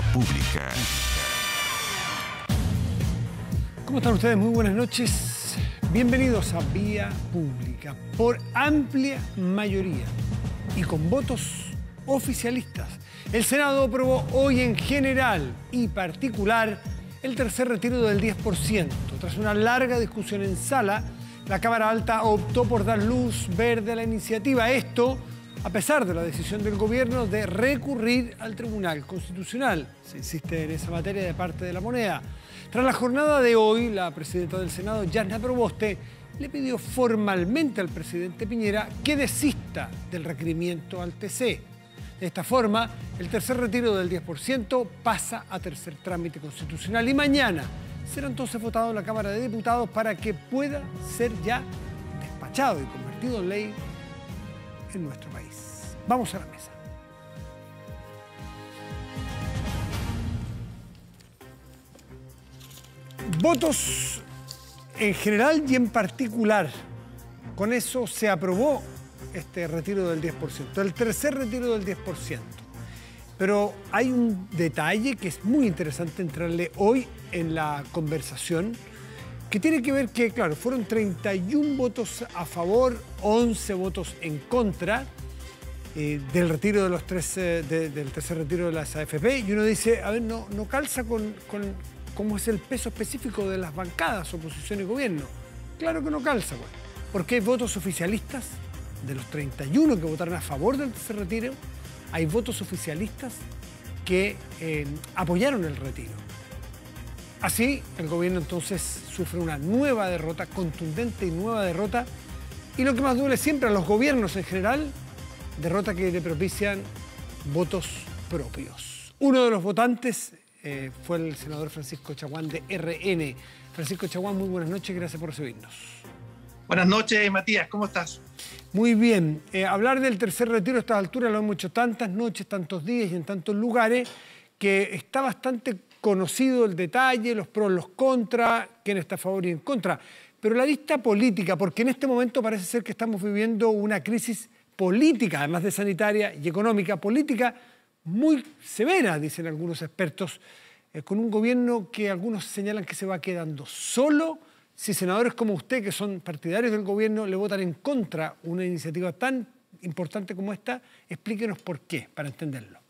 Pública. ¿Cómo están ustedes? Muy buenas noches. Bienvenidos a Vía Pública. Por amplia mayoría y con votos oficialistas, el Senado aprobó hoy en general y particular el tercer retiro del 10%. Tras una larga discusión en sala, la Cámara Alta optó por dar luz verde a la iniciativa. Esto a pesar de la decisión del gobierno de recurrir al Tribunal Constitucional. Se insiste en esa materia de parte de la moneda. Tras la jornada de hoy, la presidenta del Senado, Yasna Proboste, le pidió formalmente al presidente Piñera que desista del requerimiento al TC. De esta forma, el tercer retiro del 10% pasa a tercer trámite constitucional y mañana será entonces votado en la Cámara de Diputados para que pueda ser ya despachado y convertido en ley en nuestro país. Vamos a la mesa. Votos en general y en particular. Con eso se aprobó este retiro del 10%, el tercer retiro del 10%. Pero hay un detalle que es muy interesante entrarle hoy en la conversación que tiene que ver que, claro, fueron 31 votos a favor, 11 votos en contra eh, del retiro de los tres, eh, del tercer retiro de las AFP y uno dice, a ver, no, no calza con, cómo es el peso específico de las bancadas, oposición y gobierno. Claro que no calza, pues, Porque hay votos oficialistas, de los 31 que votaron a favor del tercer retiro, hay votos oficialistas que eh, apoyaron el retiro. Así, el gobierno entonces sufre una nueva derrota, contundente y nueva derrota, y lo que más duele siempre a los gobiernos en general, derrota que le propician votos propios. Uno de los votantes eh, fue el senador Francisco Chaguán de RN. Francisco Chaguán, muy buenas noches, gracias por recibirnos. Buenas noches, Matías, ¿cómo estás? Muy bien. Eh, hablar del tercer retiro a estas alturas lo hemos hecho tantas noches, tantos días y en tantos lugares que está bastante conocido el detalle, los pros, los contras, quién está a favor y en contra. Pero la lista política, porque en este momento parece ser que estamos viviendo una crisis política, además de sanitaria y económica, política muy severa, dicen algunos expertos, eh, con un gobierno que algunos señalan que se va quedando solo si senadores como usted, que son partidarios del gobierno, le votan en contra una iniciativa tan importante como esta, explíquenos por qué, para entenderlo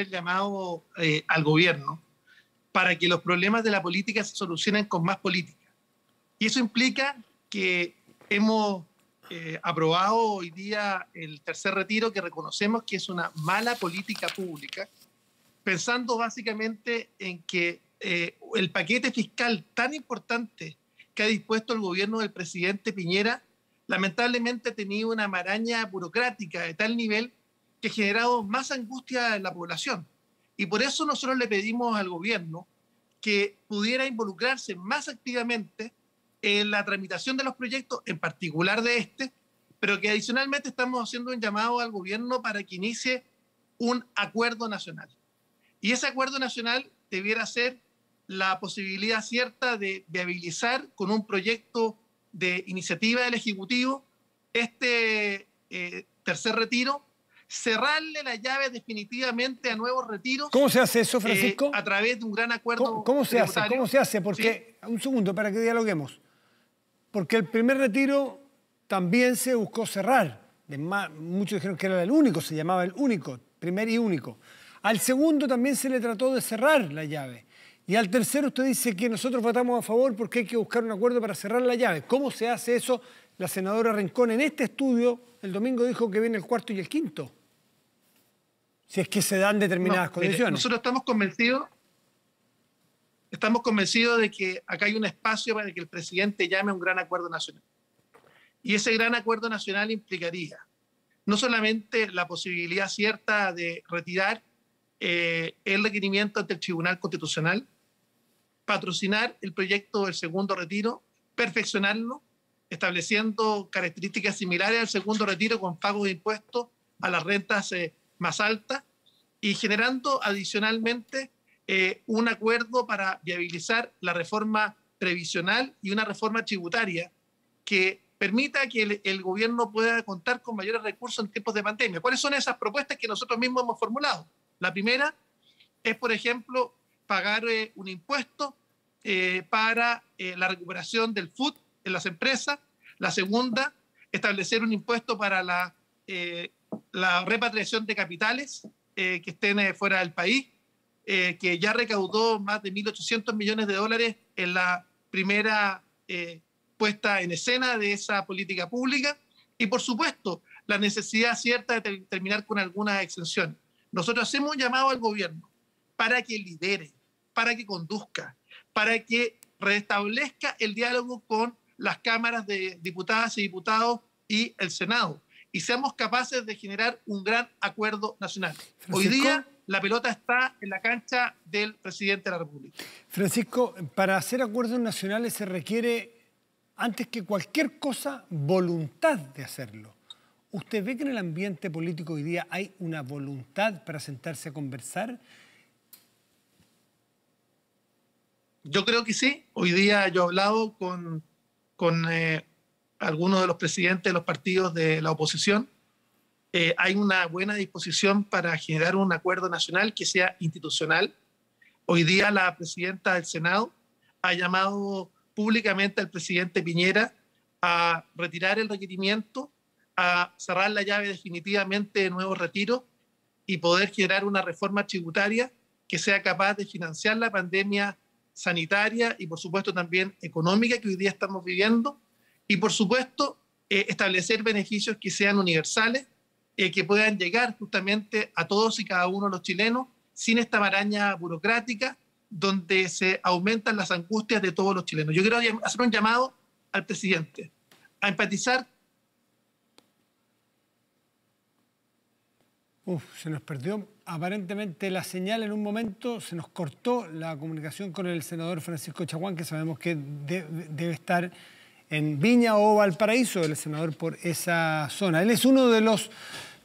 el llamado eh, al gobierno para que los problemas de la política se solucionen con más política. Y eso implica que hemos eh, aprobado hoy día el tercer retiro, que reconocemos que es una mala política pública, pensando básicamente en que eh, el paquete fiscal tan importante que ha dispuesto el gobierno del presidente Piñera, lamentablemente ha tenido una maraña burocrática de tal nivel que ha generado más angustia en la población. Y por eso nosotros le pedimos al gobierno que pudiera involucrarse más activamente en la tramitación de los proyectos, en particular de este, pero que adicionalmente estamos haciendo un llamado al gobierno para que inicie un acuerdo nacional. Y ese acuerdo nacional debiera ser la posibilidad cierta de viabilizar con un proyecto de iniciativa del Ejecutivo este eh, tercer retiro cerrarle la llave definitivamente a nuevos retiros. ¿Cómo se hace eso, eh, Francisco? a través de un gran acuerdo. ¿Cómo, se hace? ¿Cómo se hace? Porque, un segundo, para que dialoguemos. Porque el primer retiro también se buscó cerrar. muchos dijeron que era el único, se llamaba el único, primer y único. Al segundo también se le trató de cerrar la llave. Y al tercero usted dice que nosotros votamos a favor porque hay que buscar un acuerdo para cerrar la llave. ¿Cómo se hace eso? La senadora Rincón en este estudio el domingo dijo que viene el cuarto y el quinto. Si es que se dan determinadas condiciones. nosotros estamos convencidos, estamos convencidos de que acá hay un espacio para que el presidente llame a un gran acuerdo nacional. Y ese gran acuerdo nacional implicaría no solamente la posibilidad cierta de retirar eh, el requerimiento ante el Tribunal Constitucional, patrocinar el proyecto del segundo retiro, perfeccionarlo, estableciendo características similares al segundo retiro con pagos de impuestos a las rentas eh, más alta y generando adicionalmente eh, un acuerdo para viabilizar la reforma previsional y una reforma tributaria que permita que el, gobierno pueda contar con mayores recursos en tiempos de pandemia. ¿Cuáles son esas propuestas que nosotros mismos hemos formulado? La primera es, por ejemplo, pagar eh, un impuesto eh, para la recuperación del food en las empresas. La segunda, establecer un impuesto para la la repatriación de capitales eh, que estén eh, fuera del país, eh, que ya recaudó más de 1.800 millones de dólares en la primera puesta en escena de esa política pública. Y por supuesto, la necesidad cierta de terminar con algunas exenciones. Nosotros hacemos un llamado al gobierno para que lidere, para que conduzca, para que restablezca el diálogo con las cámaras de diputadas y diputados y el Senado y seamos capaces de generar un gran acuerdo nacional. Hoy día la pelota está en la cancha del presidente de la República. Francisco, para hacer acuerdos nacionales se requiere, antes que cualquier cosa, voluntad de hacerlo. ¿Usted ve que en el ambiente político hoy día hay una voluntad para sentarse a conversar? Yo creo que sí. Hoy día yo he hablado con, con eh, algunos de los presidentes de los partidos de la oposición, eh, hay una buena disposición para generar un acuerdo nacional que sea institucional. Hoy día la presidenta del Senado ha llamado públicamente al presidente Piñera a retirar el requerimiento, a cerrar la llave definitivamente de nuevo retiro y poder generar una reforma tributaria que sea capaz de financiar la pandemia sanitaria y por supuesto también económica que hoy día estamos viviendo y por supuesto, eh, establecer beneficios que sean universales, eh, que puedan llegar justamente a todos y cada uno de los chilenos sin esta maraña burocrática donde se aumentan las angustias de todos los chilenos. Yo quiero hacer un llamado al presidente a empatizar. Uf, se nos perdió aparentemente la señal en un momento, se nos cortó la comunicación con el senador Francisco Chaguán, que sabemos que debe estar en Viña o Valparaíso, el senador por esa zona. Él es uno de los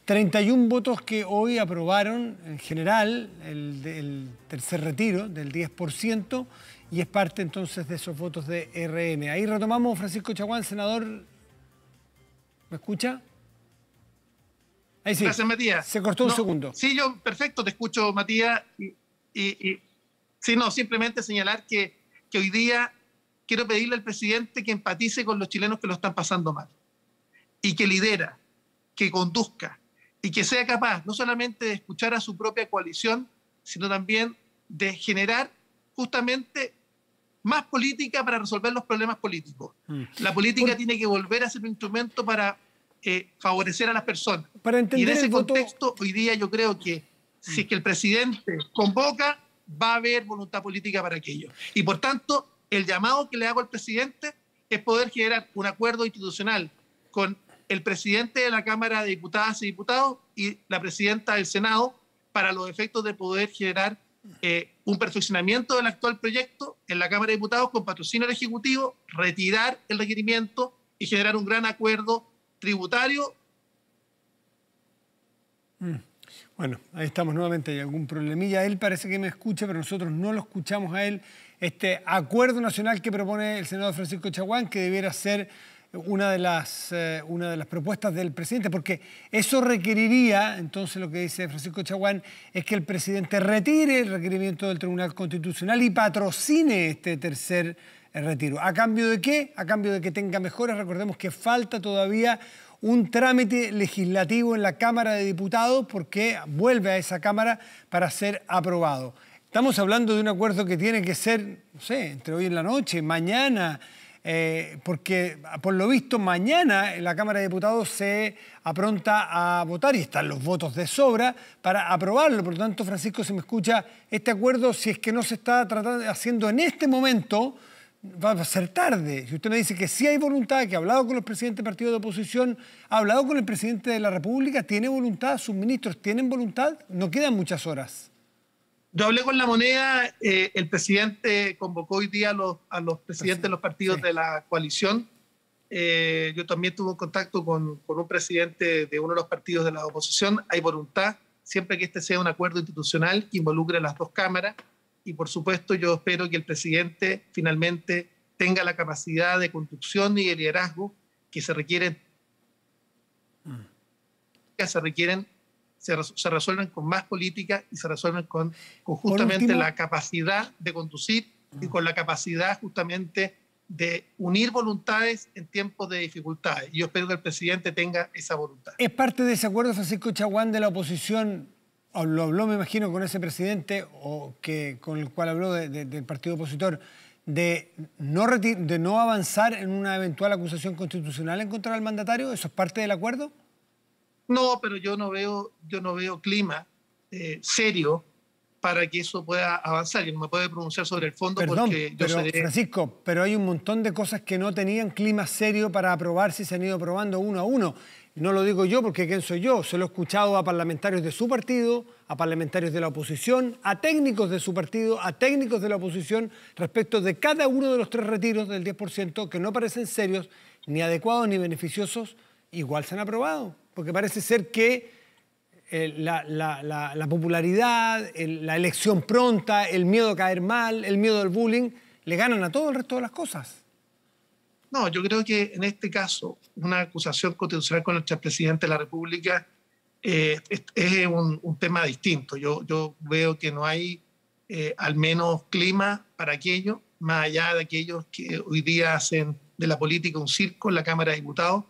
31 votos que hoy aprobaron en general el, tercer retiro del 10% y es parte entonces de esos votos de RM. Ahí retomamos, Francisco Chaguán, senador. ¿Me escucha? Ahí sí. Gracias, Matías. Se cortó un segundo. Sí, yo, perfecto, te escucho, Matías. Y, y, sí, no, simplemente señalar que hoy día quiero pedirle al presidente que empatice con los chilenos que lo están pasando mal y que lidera, que conduzca y que sea capaz no solamente de escuchar a su propia coalición, sino también de generar justamente más política para resolver los problemas políticos. Mm. La política tiene que volver a ser un instrumento para eh, favorecer a las personas. Para entender y en ese contexto, hoy día yo creo que si es mm. que el presidente convoca, va a haber voluntad política para aquello. Y por tanto, el llamado que le hago al presidente es poder generar un acuerdo institucional con el presidente de la Cámara de Diputadas y Diputados y la presidenta del Senado para los efectos de poder generar eh, un perfeccionamiento del actual proyecto en la Cámara de Diputados con patrocinio del Ejecutivo, retirar el requerimiento y generar un gran acuerdo tributario. Mm. Bueno, ahí estamos nuevamente. Hay algún problemilla. Él parece que me escucha, pero nosotros no lo escuchamos a él este acuerdo nacional que propone el senador Francisco Chaguán, que debiera ser una de, las, eh, una de las propuestas del presidente, porque eso requeriría, entonces lo que dice Francisco Chaguán, es que el presidente retire el requerimiento del Tribunal Constitucional y patrocine este tercer eh, retiro. ¿A cambio de qué? A cambio de que tenga mejoras. Recordemos que falta todavía un trámite legislativo en la Cámara de Diputados porque vuelve a esa Cámara para ser aprobado. Estamos hablando de un acuerdo que tiene que ser, no sé, entre hoy en la noche, mañana, eh, porque por lo visto mañana la Cámara de Diputados se apronta a votar y están los votos de sobra para aprobarlo. Por lo tanto, Francisco, si me escucha, este acuerdo, si es que no se está tratando, haciendo en este momento, va a ser tarde. Si usted me dice que sí hay voluntad, que ha hablado con los presidentes de partidos de oposición, ha hablado con el presidente de la República, tiene voluntad, sus ministros tienen voluntad, no quedan muchas horas. Yo hablé con la moneda, eh, el presidente convocó hoy día a los, a los presidentes de los partidos de la coalición. Eh, yo también tuve contacto con, un presidente de uno de los partidos de la oposición. Hay voluntad, siempre que este sea un acuerdo institucional que involucre a las dos cámaras. Y por supuesto, yo espero que el presidente finalmente tenga la capacidad de conducción y de liderazgo que se requieren, mm. que se requieren se, resuelven con más política y se resuelven con, justamente la capacidad de conducir y con la capacidad justamente de unir voluntades en tiempos de dificultades. Y yo espero que el presidente tenga esa voluntad. Es parte de ese acuerdo, Francisco Chaguán, de la oposición, o lo habló, me imagino, con ese presidente, o que, con el cual habló del partido opositor, de no, de no avanzar en una eventual acusación constitucional en contra del mandatario. ¿Eso es parte del acuerdo? No, pero yo no veo, yo no veo clima eh, serio para que eso pueda avanzar. Y no me puede pronunciar sobre el fondo porque yo pero, Francisco, pero hay un montón de cosas que no tenían clima serio para aprobar si se han ido aprobando uno a uno. No lo digo yo porque quién soy yo, se lo he escuchado a parlamentarios de su partido, a parlamentarios de la oposición, a técnicos de su partido, a técnicos de la oposición respecto de cada uno de los tres retiros del 10% que no parecen serios, ni adecuados, ni beneficiosos, igual se han aprobado porque parece ser que eh, la, popularidad, la elección pronta, el miedo a caer mal, el miedo al bullying, le ganan a todo el resto de las cosas. No, yo creo que en este caso una acusación constitucional con el presidente de la República eh, es, un, tema distinto. Yo, veo que no hay eh, al menos clima para aquello, más allá de aquellos que hoy día hacen de la política un circo en la Cámara de Diputados,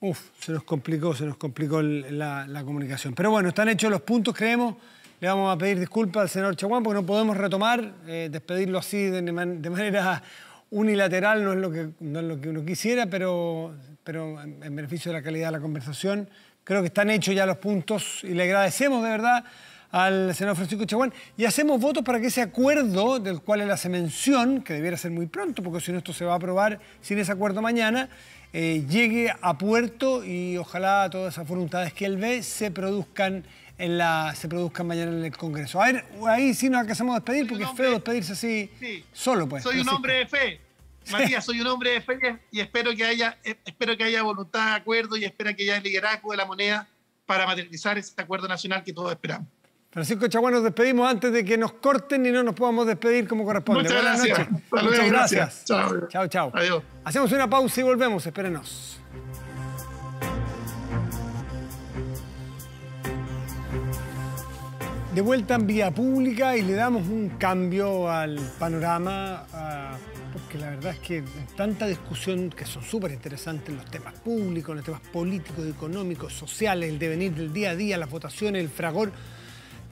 Uf, se nos complicó, se nos complicó la, comunicación. Pero bueno, están hechos los puntos, creemos. Le vamos a pedir disculpas al señor Chaguán porque no podemos retomar, eh, despedirlo así de, manera unilateral no es lo que, es lo que uno quisiera, pero, pero en beneficio de la calidad de la conversación, creo que están hechos ya los puntos y le agradecemos de verdad al senador Francisco Chaguán y hacemos votos para que ese acuerdo del cual él hace mención, que debiera ser muy pronto, porque si no esto se va a aprobar sin ese acuerdo mañana, eh, llegue a puerto y ojalá todas esas voluntades que él ve se produzcan en la, se produzcan mañana en el Congreso. A ver, ahí sí nos alcanzamos a despedir porque es feo despedirse así solo, pues. Soy un hombre de fe. María, soy un hombre de fe y espero que haya, eh, espero que haya voluntad de acuerdo y espero que haya liderazgo de la moneda para materializar este acuerdo nacional que todos esperamos. Francisco Chagua nos despedimos antes de que nos corten y no nos podamos despedir como corresponde. Muchas gracias. Luego, gracias. Chao. Chao, Adiós. Hacemos una pausa y volvemos. Espérenos. De vuelta en vía pública y le damos un cambio al panorama, ah, porque la verdad es que tanta discusión que son súper interesantes en los temas públicos, los temas políticos, económicos, sociales, el devenir del día a día, las votaciones, el fragor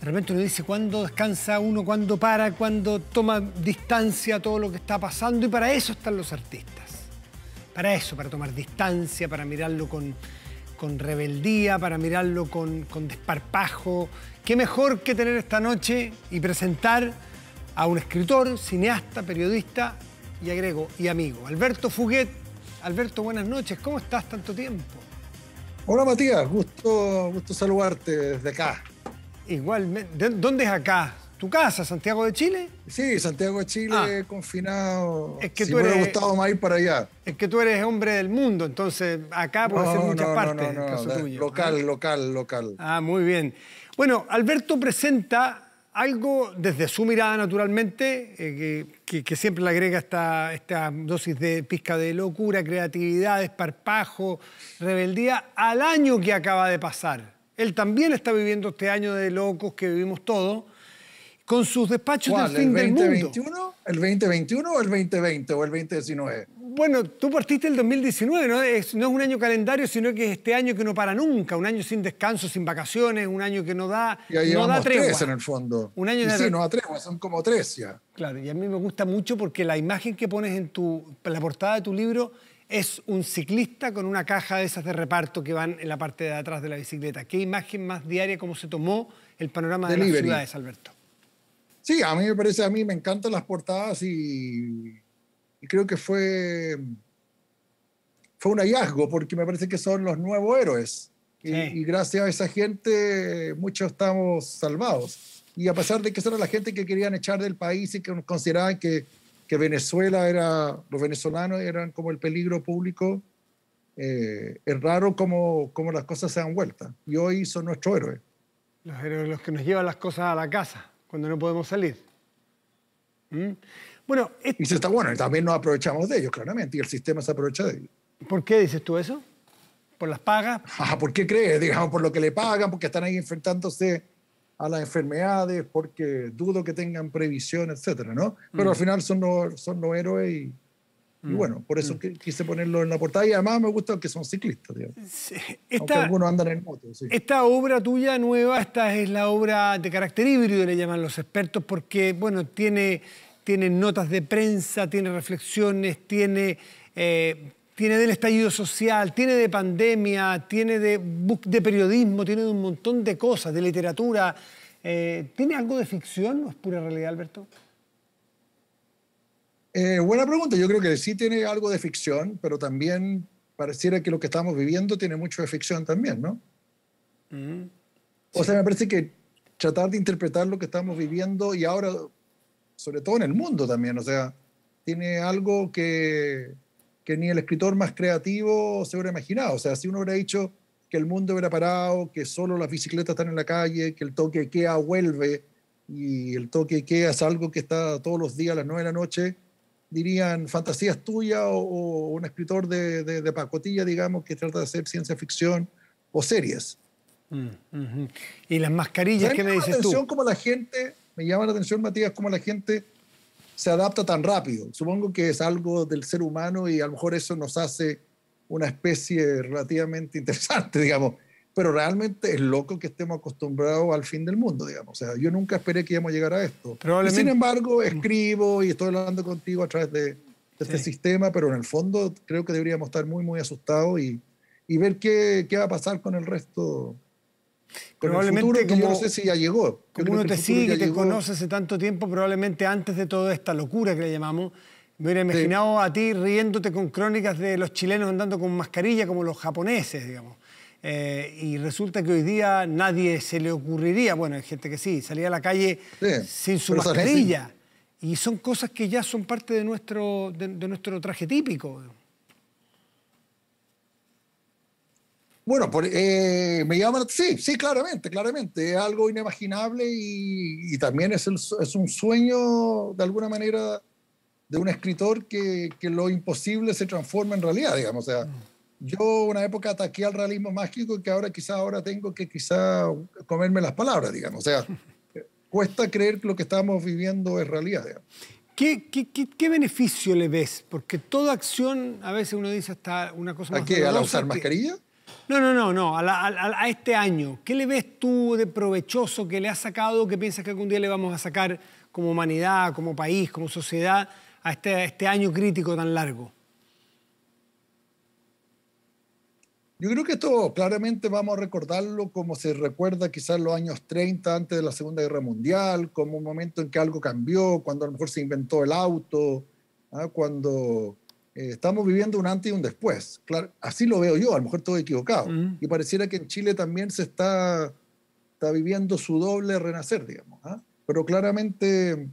de repente uno dice cuándo descansa uno, cuándo para, cuándo toma distancia a todo lo que está pasando y para eso están los artistas. Para eso, para tomar distancia, para mirarlo con, rebeldía, para mirarlo con, desparpajo. ¿Qué mejor que tener esta noche y presentar a un escritor, cineasta, periodista y agrego, y amigo, Alberto Fuguet. Alberto, buenas noches, ¿cómo estás tanto tiempo? Hola Matías, gusto, gusto saludarte desde acá, Igualmente. ¿Dónde es acá? ¿Tu casa, Santiago de Chile? Sí, Santiago de Chile, ah. confinado. Es que si tú me gustado más ir para allá. Es que tú eres hombre del mundo, entonces acá puedes ser muchas partes. No, no, Local, local, local. Ah, muy bien. Bueno, Alberto presenta algo desde su mirada, naturalmente, eh, que, siempre le agrega esta, esta dosis de pizca de locura, creatividad, esparpajo, rebeldía, al año que acaba de pasar. Él también está viviendo este año de locos que vivimos todos, con sus despachos del fin del mundo. ¿El 2021 o el 2020 o el 2019? Bueno, tú partiste el 2019, ¿no? Es, no es un año calendario, sino que es este año que no para nunca, un año sin descanso, sin vacaciones, un año que no da, no da tregua. Tres en el fondo. Un año sí, no da tregua, son como tres ya. Claro, y a mí me gusta mucho porque la imagen que pones en tu, en la portada de tu libro es un ciclista con una caja de esas de reparto que van en la parte de atrás de la bicicleta. ¿Qué imagen más diaria cómo se tomó el panorama de las ciudades, Alberto? Sí, a mí me parece, a mí me encantan las portadas y, creo que fue, fue un hallazgo porque me parece que son los nuevos héroes. Y, gracias a esa gente muchos estamos salvados. Y a pesar de que son la gente que querían echar del país y que consideraban que que Venezuela era, los venezolanos eran como el peligro público. Eh, es raro como cómo las cosas se han vuelto Y hoy son nuestros héroes. Los héroes los que nos llevan las cosas a la casa cuando no podemos salir. ¿Mm? Bueno, y se está bueno, también nos aprovechamos de ellos, claramente, y el sistema se aprovecha de ellos. ¿Por qué dices tú eso? ¿Por las pagas? Ah, ¿Por qué crees? Digamos, por lo que le pagan, porque están ahí enfrentándose a las enfermedades porque dudo que tengan previsión, etcétera, ¿no? Pero al mm. final son los, son héroes y, mm. bueno, por eso mm. quise ponerlo en la portada y además me gusta que son ciclistas, Esta, algunos andan en moto, Esta obra tuya nueva, esta es la obra de carácter híbrido, le llaman los expertos, porque, bueno, tiene, tiene notas de prensa, tiene reflexiones, tiene... Eh, tiene del estallido social, tiene de pandemia, tiene de, de periodismo, tiene de un montón de cosas, de literatura. Eh, ¿Tiene algo de ficción o es pura realidad, Alberto? Eh, buena pregunta. Yo creo que sí tiene algo de ficción, pero también pareciera que lo que estamos viviendo tiene mucho de ficción también, ¿no? Mm. O sea, me parece que tratar de interpretar lo que estamos viviendo y ahora, sobre todo en el mundo también, o sea, tiene algo que que ni el escritor más creativo se hubiera imaginado. O sea, si uno hubiera dicho que el mundo hubiera parado, que solo las bicicletas están en la calle, que el toque IKEA vuelve y el toque IKEA es algo que está todos los días a las nueve de la noche, dirían fantasías tuyas o, un escritor de, pacotilla, digamos, que trata de hacer ciencia ficción o series. Mm, y las mascarillas, ¿qué me, dices tú? Como la gente, me llama la atención, Matías, como la gente se adapta tan rápido. Supongo que es algo del ser humano y a lo mejor eso nos hace una especie relativamente interesante, digamos. Pero realmente es loco que estemos acostumbrados al fin del mundo, digamos. O sea, yo nunca esperé que íbamos a llegar a esto. sin embargo, mm. escribo y estoy hablando contigo a través de, este sistema, pero en el fondo creo que deberíamos estar muy, muy asustados y, ver qué, qué va a pasar con el resto probablemente que no sé si ya llegó. Como uno te sigue, que te conoce hace tanto tiempo, probablemente antes de toda esta locura que le llamamos, me hubiera imaginado a ti riéndote con crónicas de los chilenos andando con mascarilla como los japoneses, digamos. Eh, y resulta que hoy día nadie se le ocurriría, bueno, hay gente que sí, salía a la calle sin su mascarilla. Y son cosas que ya son parte de nuestro, de nuestro traje típico. Bueno, eh, me llama sí, sí, claramente, claramente, es algo inimaginable y, también es, un sueño, de alguna manera, de un escritor que, lo imposible se transforma en realidad, digamos. O sea, mm. yo una época ataqué al realismo mágico y que ahora quizá ahora tengo que quizá comerme las palabras, digamos. O sea, cuesta creer que lo que estamos viviendo es realidad, digamos. ¿Qué, qué, beneficio le ves? Porque toda acción, a veces uno dice hasta una cosa ¿A más... qué? ¿A la usar mascarilla? No, no, no, no, a, este año. ¿Qué le ves tú de provechoso que le has sacado, que piensas que algún día le vamos a sacar como humanidad, como país, como sociedad, este, a este, año crítico tan largo? Yo creo que esto claramente vamos a recordarlo como se recuerda quizás los años 30 antes de la Segunda Guerra Mundial, como un momento en que algo cambió, cuando a lo mejor se inventó el auto, ¿ah? cuando eh, estamos viviendo un antes y un después. Claro, así lo veo yo, a lo mejor todo equivocado. Mm. Y pareciera que en Chile también se está, está viviendo su doble renacer, digamos. ¿ah? Pero claramente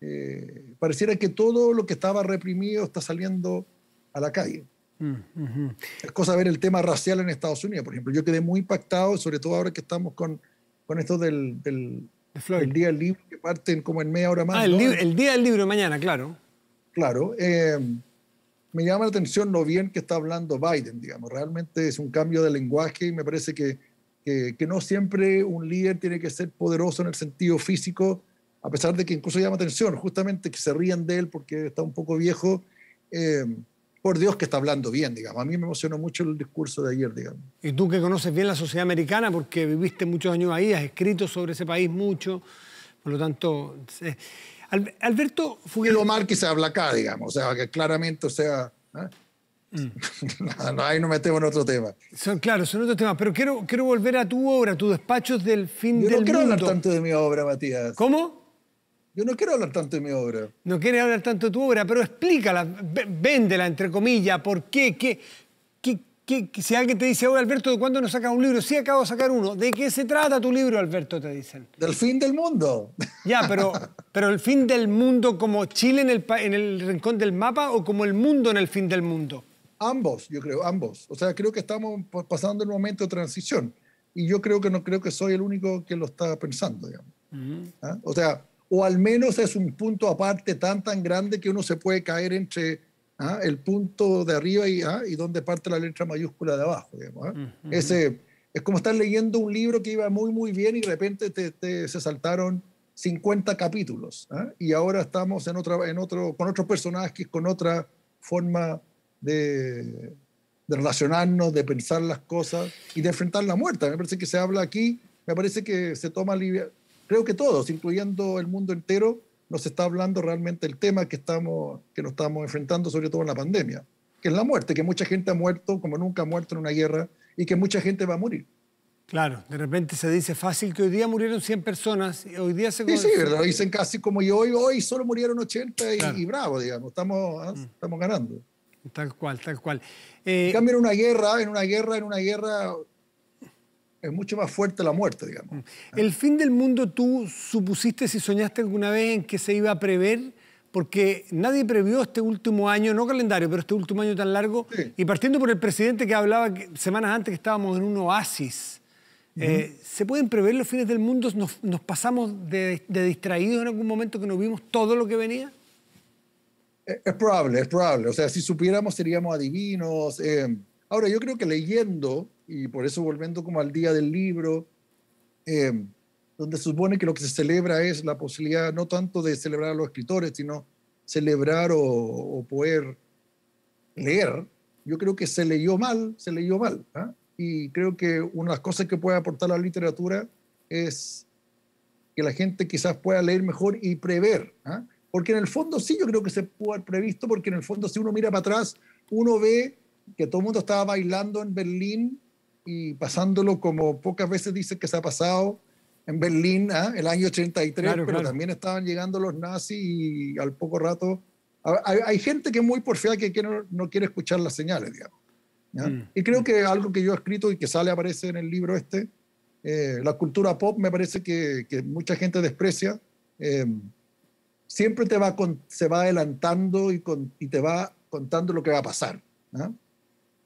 eh, pareciera que todo lo que estaba reprimido está saliendo a la calle. Mm, es cosa ver el tema racial en Estados Unidos, por ejemplo. Yo quedé muy impactado, sobre todo ahora que estamos con, con esto del, Día del Libro, que parten como en media hora más. Ah, el, Día del Libro mañana, claro. Claro. Eh, me llama la atención lo bien que está hablando Biden, digamos. Realmente es un cambio de lenguaje y me parece que, que, no siempre un líder tiene que ser poderoso en el sentido físico, a pesar de que incluso llama atención, justamente que se rían de él porque está un poco viejo. Eh, por Dios que está hablando bien, digamos. A mí me emocionó mucho el discurso de ayer, digamos. Y tú que conoces bien la sociedad americana, porque viviste muchos años ahí, has escrito sobre ese país mucho, por lo tanto... Alberto Fuguero lo se habla acá, digamos, o sea, que claramente, o sea. ¿eh? Mm. no, ahí no metemos en otro tema. Son, claro, son otros temas, pero quiero, quiero volver a tu obra, tus despachos del fin del mundo. no quiero hablar tanto de mi obra, Matías. ¿Cómo? Yo no quiero hablar tanto de mi obra. No quieres hablar tanto de tu obra, pero explícala, la entre comillas, por qué, qué, que, que si alguien te dice, ahora Alberto, ¿de cuándo nos sacas un libro? Sí, acabo de sacar uno. ¿De qué se trata tu libro, Alberto? Te dicen. Del fin del mundo. Ya, pero, pero el fin del mundo como Chile en el, en el rincón del mapa o como el mundo en el fin del mundo. Ambos, yo creo, ambos. O sea, creo que estamos pasando un momento de transición. Y yo creo que no creo que soy el único que lo está pensando, digamos. ¿Ah? O sea, o al menos es un punto aparte tan, tan grande que uno se puede caer entre ¿ah? el punto de arriba y, ¿ah? y donde parte la letra mayúscula de abajo. ¿ah? Ese, es como estar leyendo un libro que iba muy, muy bien y de repente te, se saltaron 50 capítulos. Y ahora estamos en otra, en otro, con otros personajes, con otra forma de, relacionarnos, de pensar las cosas y de enfrentar la muerte. Me parece que se habla aquí, me parece que se toma, creo que todos, incluyendo el mundo entero, nos está hablando realmente el tema que, estamos, que nos estamos enfrentando, sobre todo en la pandemia, que es la muerte, que mucha gente ha muerto como nunca ha muerto en una guerra y que mucha gente va a morir. Claro, de repente se dice fácil que hoy día murieron 100 personas, hoy día se... Sí, sí, ¿verdad? dicen casi como yo, hoy, hoy solo murieron 80 y, bravo, digamos, estamos, ah, mm. estamos ganando. Tal cual, tal cual. Eh, en cambio, en una guerra, en una guerra, en una guerra, es mucho más fuerte la muerte, digamos. Mm. ¿El fin del mundo tú supusiste si soñaste alguna vez en que se iba a prever? Porque nadie previó este último año, no calendario, pero este último año tan largo. Y partiendo por el presidente que hablaba semanas antes que estábamos en un oasis. Eh, ¿Se pueden prever los fines del mundo? ¿Nos, pasamos de, distraídos en algún momento que no vimos todo lo que venía? Es, probable, es probable. O sea, si supiéramos seríamos adivinos. Eh, Ahora, yo creo que leyendo, y por eso volviendo como al día del libro, eh, donde se supone que lo que se celebra es la posibilidad no tanto de celebrar a los escritores, sino celebrar o, poder leer, yo creo que se leyó mal, se leyó mal. ¿ah? Y creo que una de las cosas que puede aportar la literatura es que la gente quizás pueda leer mejor y prever. ¿ah? Porque en el fondo sí, yo creo que se puede haber previsto, porque en el fondo si uno mira para atrás, uno ve que todo el mundo estaba bailando en Berlín y pasándolo como pocas veces dice que se ha pasado en Berlín ¿ah? el año 83, pero también estaban llegando los nazis y al poco rato... Hay, gente que es muy porfiada que, que no, quiere escuchar las señales, digamos. Mm, y creo mm. que algo que yo he escrito y que sale, aparece en el libro este, eh, la cultura pop me parece que, mucha gente desprecia, eh, siempre te va se va adelantando y, con, te va contando lo que va a pasar.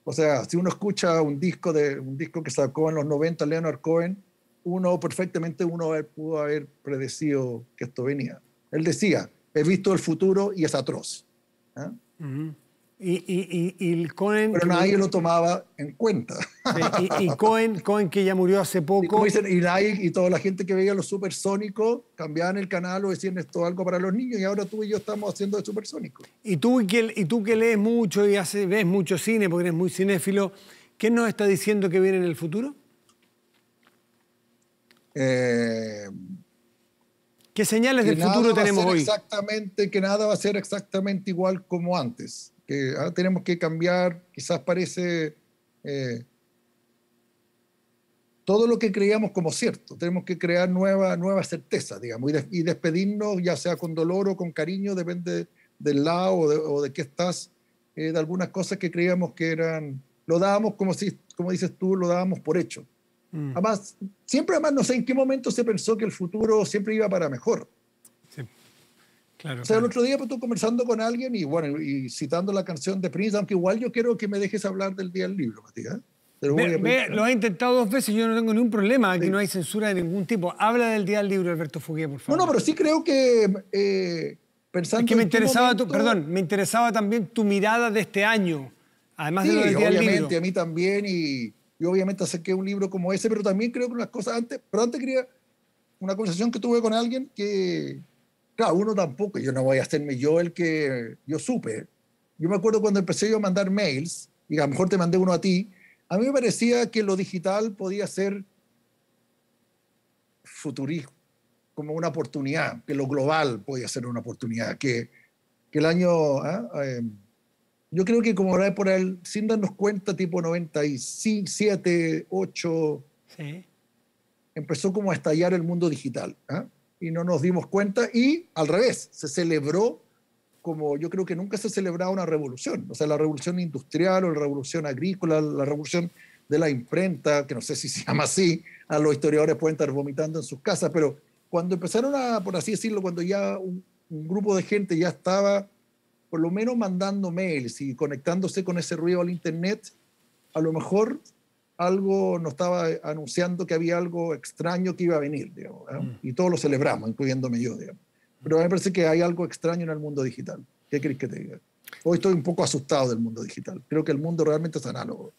O sea, si uno escucha un disco, de, un disco que sacó en los 90 Leonard Cohen, uno perfectamente uno pudo haber predecido que esto venía. Él decía, he visto el futuro y es atroz. ¿eh? Y, y, Cohen, Pero nadie lo tomaba en cuenta. y, Cohen, Cohen, que ya murió hace poco. y, y toda la gente que veía los supersónicos cambiaban el canal o decían esto algo para los niños y ahora tú y yo estamos haciendo de supersónicos. Y tú que, y tú que lees mucho y ves mucho cine porque eres muy cinéfilo, ¿qué nos está diciendo que viene en el futuro? Eh, ¿Qué señales del futuro tenemos hoy? Exactamente, que nada va a ser exactamente igual como antes que tenemos que cambiar, quizás parece eh, todo lo que creíamos como cierto, tenemos que crear nuevas nueva certeza, digamos, y, despedirnos, ya sea con dolor o con cariño, depende del lado o de, qué estás, eh, de algunas cosas que creíamos que eran, lo dábamos como si, como dices tú, lo dábamos por hecho. Mm. Además, siempre además no sé en qué momento se pensó que el futuro siempre iba para mejor o sea, el otro día pues, estuve conversando con alguien y bueno, y citando la canción de Prince, aunque igual yo quiero que me dejes hablar del Día del Libro, Matías. ¿eh? lo ha ¿eh? intentado dos veces, y yo no tengo ningún problema, aquí no hay censura de ningún tipo. Habla del Día del Libro, Alberto Fugue, por favor. No, no, pero sí creo que eh, pensando... Es que me interesaba, tu, perdón, me interesaba también tu mirada de este año, además de del Día del Libro. obviamente, a mí también, y, y obviamente acerqué un libro como ese, pero también creo que unas cosas antes, pero antes quería una conversación que tuve con alguien que Claro, uno tampoco, yo no voy a hacerme yo el que yo supe. Yo me acuerdo cuando empecé yo a mandar mails, y a lo mejor te mandé uno a ti, a mí me parecía que lo digital podía ser futurismo, como una oportunidad, que lo global podía ser una oportunidad, que, que el año... ¿ah? Eh, yo creo que como es por el, sin darnos cuenta, tipo 97, 8, sí. empezó como a estallar el mundo digital. ¿eh? y no nos dimos cuenta y al revés, se celebró como yo creo que nunca se celebraba una revolución, o sea, la revolución industrial o la revolución agrícola, la revolución de la imprenta, que no sé si se llama así, a los historiadores pueden estar vomitando en sus casas, pero cuando empezaron a, por así decirlo, cuando ya un, grupo de gente ya estaba por lo menos mandando mails y conectándose con ese ruido al Internet, a lo mejor algo, nos estaba eh, anunciando que había algo extraño que iba a venir, ¿eh? mm. y todos lo celebramos, incluyéndome yo, digamos. Pero a mí me parece que hay algo extraño en el mundo digital. ¿Qué crees que te diga? Hoy estoy un poco asustado del mundo digital. Creo que el mundo realmente es análogo.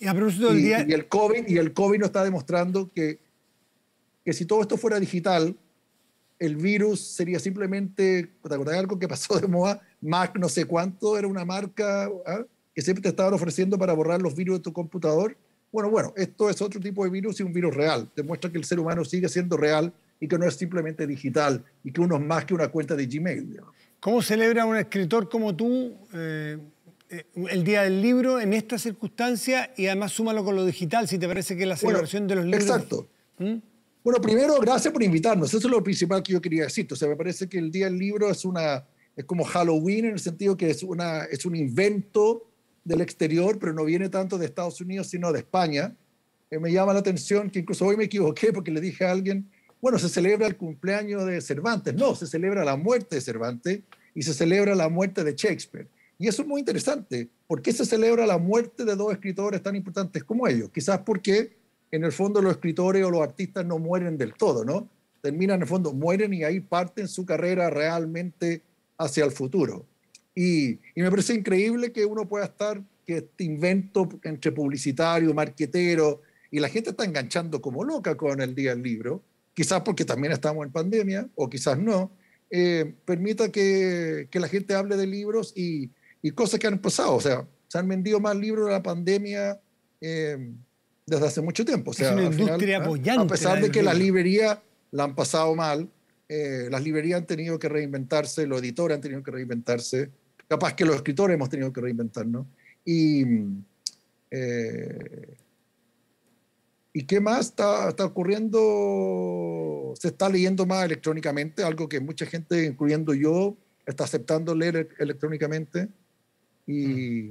Y el COVID, y el COVID nos está demostrando que, que si todo esto fuera digital, el virus sería simplemente, ¿te acordás de algo que pasó de moda? Mac no sé cuánto, era una marca ¿ah? que siempre te estaban ofreciendo para borrar los virus de tu computador bueno, bueno, esto es otro tipo de virus y un virus real. Demuestra que el ser humano sigue siendo real y que no es simplemente digital y que uno es más que una cuenta de Gmail. ¿Cómo celebra un escritor como tú eh, eh, el Día del Libro en esta circunstancia y además súmalo con lo digital, si te parece que la celebración de los libros... Exacto. ¿Mm? Bueno, primero, gracias por invitarnos. Eso es lo principal que yo quería decir. O sea, me parece que el Día del Libro es, una, es como Halloween en el sentido que es, una, es un invento del exterior, pero no viene tanto de Estados Unidos, sino de España. Eh, me llama la atención que incluso hoy me equivoqué porque le dije a alguien, bueno, se celebra el cumpleaños de Cervantes. No, se celebra la muerte de Cervantes y se celebra la muerte de Shakespeare. Y eso es muy interesante. ¿Por qué se celebra la muerte de dos escritores tan importantes como ellos? Quizás porque en el fondo los escritores o los artistas no mueren del todo, ¿no? Terminan en el fondo, mueren y ahí parten su carrera realmente hacia el futuro. Y, me parece increíble que uno pueda estar, que este invento entre publicitario, marquetero, y la gente está enganchando como loca con el Día del Libro, quizás porque también estamos en pandemia, o quizás no, eh, permita que, que, la gente hable de libros y, y, cosas que han pasado. O sea, se han vendido más libros de la pandemia eh, desde hace mucho tiempo. es una industria final, ¿eh? A pesar de que la librería la han pasado mal, las librerías han tenido que reinventarse, los editores han tenido que reinventarse capaz que los escritores hemos tenido que reinventarnos. Eh, y, qué más está, ocurriendo? Se está leyendo más electrónicamente, algo que mucha gente, incluyendo yo, está aceptando leer e-, electrónicamente. Y,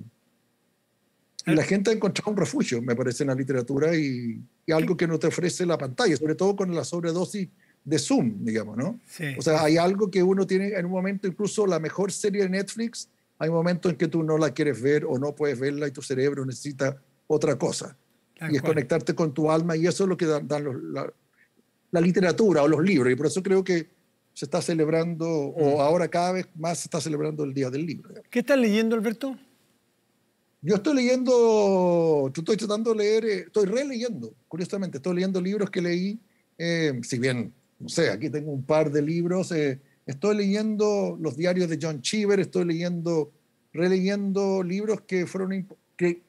la mm. gente ha encontrado un refugio, me parece, en la literatura y, y algo que no te ofrece la pantalla, sobre todo con la sobredosis de Zoom, digamos, ¿no? O sea, hay algo que uno tiene en un momento, incluso la mejor serie de Netflix, hay momentos en que tú no la quieres ver o no puedes verla y tu cerebro necesita otra cosa. y es conectarte con tu alma y eso es lo que dan, la, literatura o los libros. Y por eso creo que se está celebrando, o mm. ahora cada vez más se está celebrando el Día del Libro. ¿Qué estás leyendo, Alberto? Yo estoy leyendo, estoy tratando de leer, eh, estoy releyendo, curiosamente, estoy leyendo libros que leí, eh, si bien no sé, aquí tengo un par de libros. Eh, estoy leyendo los diarios de John Cheever, estoy leyendo, releyendo libros que fueron que,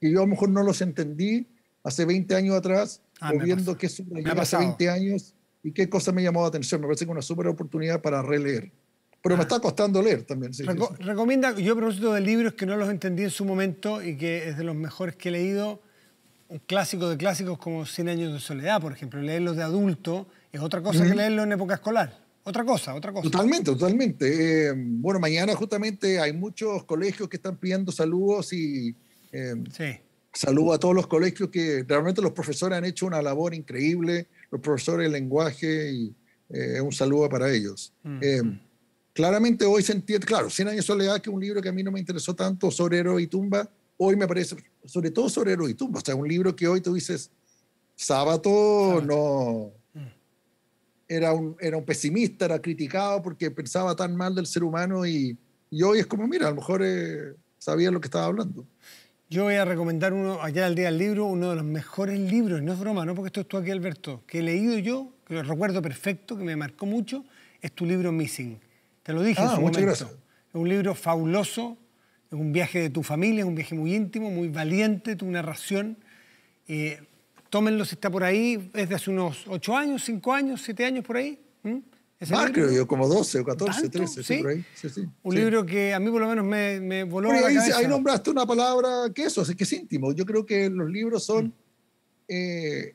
yo a lo mejor no los entendí hace 20 años atrás, ah, o viendo qué hace 20 años y qué cosa me llamó la atención. Me parece que una súper oportunidad para releer. Pero me ah. está costando leer también. Recomienda, yo a propósito de libros que no los entendí en su momento y que es de los mejores que he leído, un clásico de clásicos como Cien años de soledad, por ejemplo, leerlos de adulto es otra cosa que leerlo en época escolar. Otra cosa, otra cosa. Totalmente, totalmente. Eh, bueno, mañana justamente hay muchos colegios que están pidiendo saludos y em, sí. saludo a todos los colegios que realmente los profesores han hecho una labor increíble, los profesores de lenguaje y eh, un saludo para ellos. Em, claramente hoy sentí... claro, 100 años soledad, que un libro que a mí no me interesó tanto, sobre héroe y tumba, hoy me parece, sobre todo sobre héroe y tumba, o sea, un libro que hoy tú dices, sábado. no era un, pesimista, era criticado porque pensaba tan mal del ser humano y, hoy es como, mira, a lo mejor eh, sabía lo que estaba hablando. Yo voy a recomendar uno, allá al día del libro, uno de los mejores libros, no es broma, no porque esto es tú aquí, Alberto, que he leído yo, que lo recuerdo perfecto, que me marcó mucho, es tu libro Missing. Te lo dije ah, su muchas Es un libro fabuloso, es un viaje de tu familia, es un viaje muy íntimo, muy valiente, tu narración. Eh, Tómenlo si está por ahí, es de hace unos 8 años, 5 años, 7 años por ahí. ¿Mm? creo yo, como 12 o 14, 13, ¿Sí? ahí. Sí, un libro que a mí por lo menos me, voló la ahí, Ahí nombraste una palabra que eso, es que es íntimo. Yo creo que los libros son... Mm. Eh,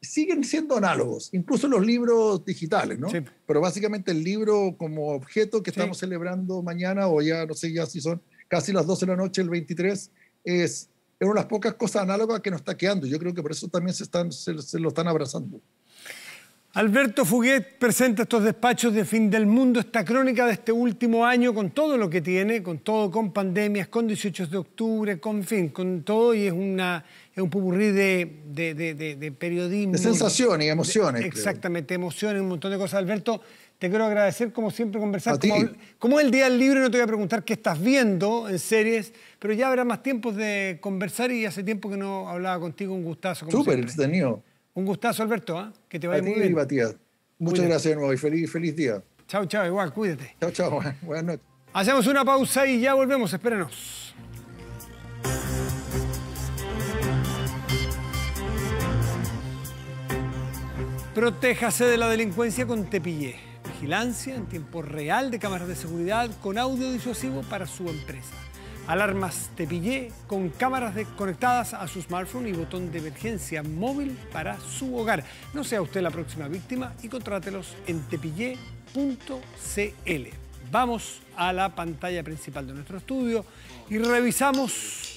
siguen siendo análogos, incluso los libros digitales, ¿no? Pero básicamente el libro como objeto que estamos celebrando mañana, o ya no sé ya si son casi las 12 de la noche, el 23, es es una de las pocas cosas análogas que nos está quedando. Yo creo que por eso también se, lo están abrazando. Alberto Fuguet presenta estos despachos de fin del mundo, esta crónica de este último año con todo lo que tiene, con todo, con pandemias, con 18 de octubre, con fin, con todo, y es una es un pupurrí de, periodismo. De sensaciones y emociones. exactamente, emociones, un montón de cosas. Alberto, te quiero agradecer como siempre conversar. como, es el día del libre, no te voy a preguntar qué estás viendo en series, pero ya habrá más tiempo de conversar y hace tiempo que no hablaba contigo. Un gustazo. Súper entretenido. Un gustazo, Alberto, ¿ah? que te vaya a muy bien. Matías. Muchas gracias de nuevo y feliz, feliz día. Chao, chao, igual, cuídate. Chao, chao, buenas noches. Hacemos una pausa y ya volvemos, espérenos. Protéjase de la delincuencia con Tepillé. Vigilancia en tiempo real de cámaras de seguridad con audio disuasivo para su empresa. Alarmas Tepillé con cámaras conectadas a su smartphone y botón de emergencia móvil para su hogar. No sea usted la próxima víctima y contrátelos en tepille.cl. Vamos a la pantalla principal de nuestro estudio y revisamos